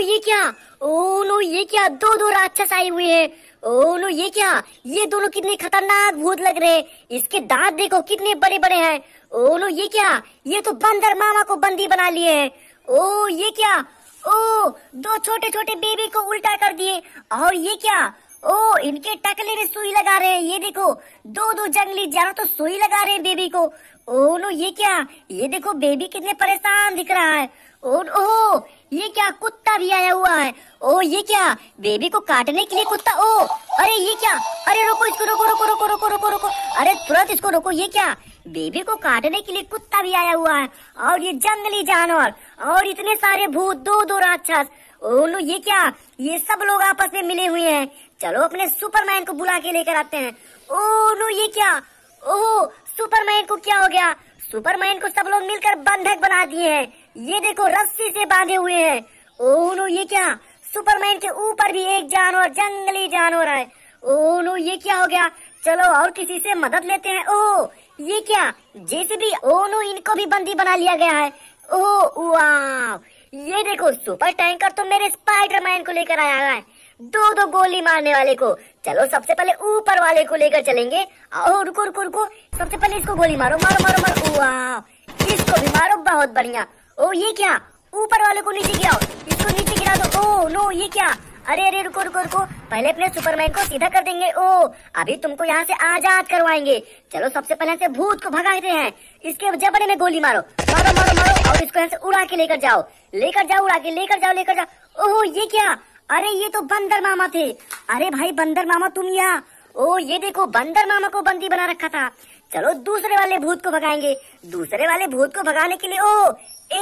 ये क्या oh no ये क्या दो दो राक्षस आए हुए हैं ओ नो ये क्या ये दोनों कितने खतरनाक भूत लग रहे हैं इसके दांत देखो कितने बड़े बड़े हैं ओ नो ये क्या ये तो बंदर मामा को बंदी बना लिए हैं ओ ये क्या ओ दो छोटे छोटे बेबी को उल्टा कर दिए और ये क्या ओ इनके टकले में सुई लगा रहे हैं ये देखो दो दो जंगली जानवर तो सुई लगा रहे हैं बेबी को ओ नो ये क्या ये देखो बेबी कितने परेशान दिख रहा है ओ ओ ये क्या कुत्ता भी आया हुआ है ओ ये क्या बेबी को काटने के लिए कुत्ता ओ अरे ये क्या अरे रोको इसको रोको रोको रोको रोको रोको रोको अरे तुरंत इसको रोको ये क्या बेबी को काटने के लिए कुत्ता भी आया हुआ है और ये जंगली जानवर और इतने सारे भूत दो दो राक्षस ओनो ये क्या ये सब लोग आपस में मिले हुए हैं चलो अपने सुपरमैन को बुला के लेकर आते हैं ओनो ये क्या ओह सुपरमैन को क्या हो गया सुपरमैन को सब लोग मिलकर बंधक बना दिए हैं ये देखो रस्सी से बांधे हुए है ओनो ये क्या सुपरमैन के ऊपर भी एक जानवर जंगली जानवर है ओनो ये क्या हो गया चलो और किसी से मदद लेते हैं ओ ये क्या भी ओनो इनको भी बंदी बना लिया गया है ओ वाह ये देखो सुपर टैंकर तो मेरे स्पाइडरमैन को लेकर आया है दो दो गोली मारने वाले को चलो सबसे पहले ऊपर वाले को लेकर चलेंगे और रुको रुको रुको सबसे पहले इसको गोली मारो मारो मारो मारो वाह इसको भी मारो बहुत बढ़िया ओ ये क्या ऊपर वाले को नीचे गिराओ इसको नीचे गिरा दो ओ नो ये क्या अरे अरे रुको रुको रुको पहले अपने सुपरमैन को सीधा कर देंगे ओ अभी तुमको यहाँ से आजाद करवाएंगे चलो सबसे पहले से भूत को भगाते हैं इसके जबड़े में गोली मारो मारो मारो मारो और इसको यहाँ से उड़ा के लेकर जाओ लेकर जाओ उड़ा के लेकर जाओ लेकर जाओ ओहो ये क्या अरे ये तो बंदर मामा थे अरे भाई बंदर मामा तुम यहाँ ओ ये देखो बंदर मामा को बंदी बना रखा था चलो दूसरे वाले भूत को भगाएंगे दूसरे वाले भूत को भगाने के लिए ओ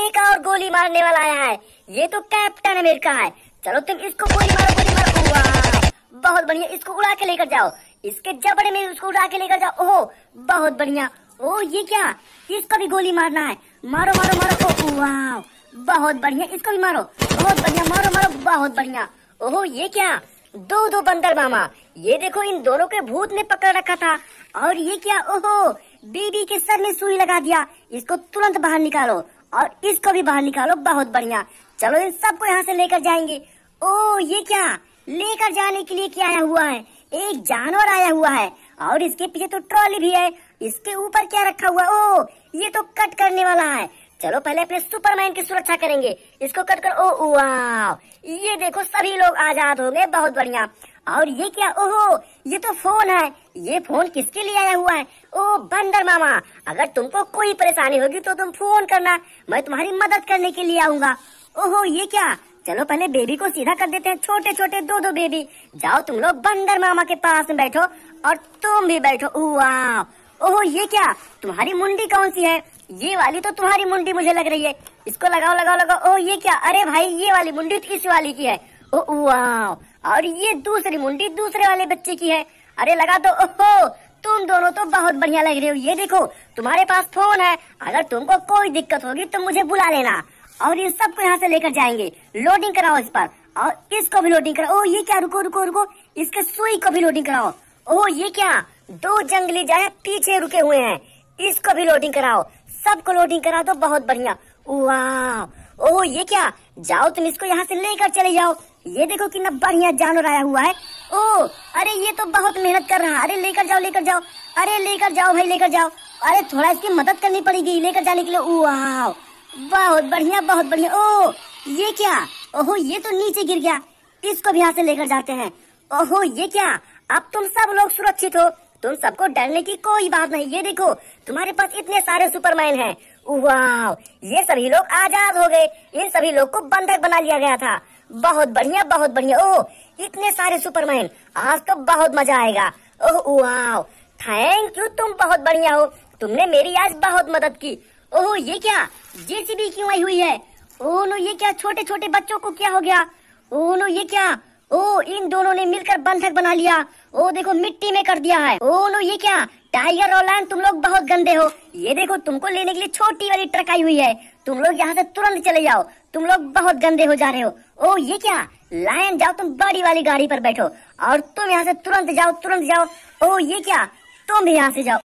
एक और गोली मारने वाला आया है ये तो कैप्टन अमेरिका है चलो तुम इसको गोली मारो गोली मारो बहुत बढ़िया इसको उड़ा के लेकर जाओ इसके जबड़े में उसको उड़ा के लेकर जाओ ओहो बहुत बढ़िया ओ ये क्या इसको भी गोली मारना है मारो मारो मारो ओ वाह बहुत बढ़िया इसको भी मारो बहुत बढ़िया मारो मारो बहुत बढ़िया ओहो ये क्या दो दो बंदर मामा ये देखो इन दोनों के भूत ने पकड़ रखा था और ये क्या ओहो बेबी के सर में सुई लगा दिया इसको तुरंत बाहर निकालो और इसको भी बाहर निकालो बहुत बढ़िया चलो इन सबको यहाँ से लेकर जाएंगे ओ ये क्या लेकर जाने के लिए क्या आया हुआ है एक जानवर आया हुआ है और इसके पीछे तो ट्रॉली भी है इसके ऊपर क्या रखा हुआ ओ ये तो कट करने वाला है चलो पहले अपने सुपरमैन की सुरक्षा करेंगे इसको कट कर ओ वाह ये देखो सभी लोग आजाद होंगे बहुत बढ़िया और ये क्या ओहो ये तो फोन है ये फोन किसके लिए आया हुआ है ओ बंदर मामा अगर तुमको कोई परेशानी होगी तो तुम फोन करना मैं तुम्हारी मदद करने के लिए आऊंगा ओहो ये क्या चलो पहले बेबी को सीधा कर देते हैं छोटे छोटे दो दो बेबी जाओ तुम लोग बंदर मामा के पास में बैठो और तुम भी बैठो ओहो ये क्या तुम्हारी मुंडी कौन सी है ये वाली तो तुम्हारी मुंडी मुझे लग रही है इसको लगाओ लगाओ लगाओ ओह ये क्या अरे भाई ये वाली मुंडी तो इस वाली की है ओ वाह और ये दूसरी मुंडी दूसरे वाले बच्चे की है अरे लगा दो ओहो तुम दोनों तो बहुत बढ़िया लग रहे हो ये देखो तुम्हारे पास फोन है अगर तुमको कोई दिक्कत होगी तो मुझे बुला लेना और ये सबको यहाँ से लेकर जाएंगे लोडिंग कराओ इस पर और इसको भी लोडिंग कराओ ओ ये क्या रुको रुको रुको इसके सुई को भी लोडिंग कराओ ओ ये क्या दो जंगली जाए पीछे रुके हुए हैं इसको भी लोडिंग कराओ सबको लोडिंग करा दो बहुत बढ़िया वाह ओ ये क्या जाओ तुम इसको यहाँ से लेकर चले जाओ ये देखो कितना बढ़िया जानवर आया हुआ है ओ अरे ये तो बहुत मेहनत कर रहा है अरे लेकर जाओ लेकर जाओ अरे लेकर जाओ भाई लेकर जाओ अरे थोड़ा इसकी मदद करनी पड़ेगी लेकर जाने के लिए वाह बहुत बढ़िया बहुत बढ़िया ओ ये क्या ओहो ये तो नीचे गिर गया इसको भी यहाँ से लेकर जाते हैं ओहो ये क्या अब तुम सब लोग सुरक्षित हो तुम सबको डरने की कोई बात नहीं ये देखो तुम्हारे पास इतने सारे सुपरमैन हैं वाह ये सभी लोग आजाद हो गए इन सभी लोग को बंधक बना लिया गया था बहुत बढ़िया बहुत बढ़िया ओह इतने सारे सुपरमैन आज तो बहुत मजा आएगा ओह वाह थैंक यू तुम बहुत बढ़िया हो तुमने मेरी आज बहुत मदद की ओह ये क्या जेसीबी क्यों आई हुई है ओह नो ये क्या छोटे छोटे बच्चों को क्या हो गया ओह नो ये क्या ओ इन दोनों ने मिलकर बंधक बना लिया ओ देखो मिट्टी में कर दिया है ओ नो ये क्या टाइगर और लायन तुम लोग बहुत गंदे हो ये देखो तुमको लेने के लिए छोटी वाली ट्रक आई हुई है तुम लोग यहाँ से तुरंत चले जाओ तुम लोग बहुत गंदे हो जा रहे हो ओ ये क्या लायन जाओ तुम बड़ी वाली गाड़ी पर बैठो और तुम यहाँ से तुरंत जाओ तुरंत जाओ ओ ये क्या तुम भी यहाँ से जाओ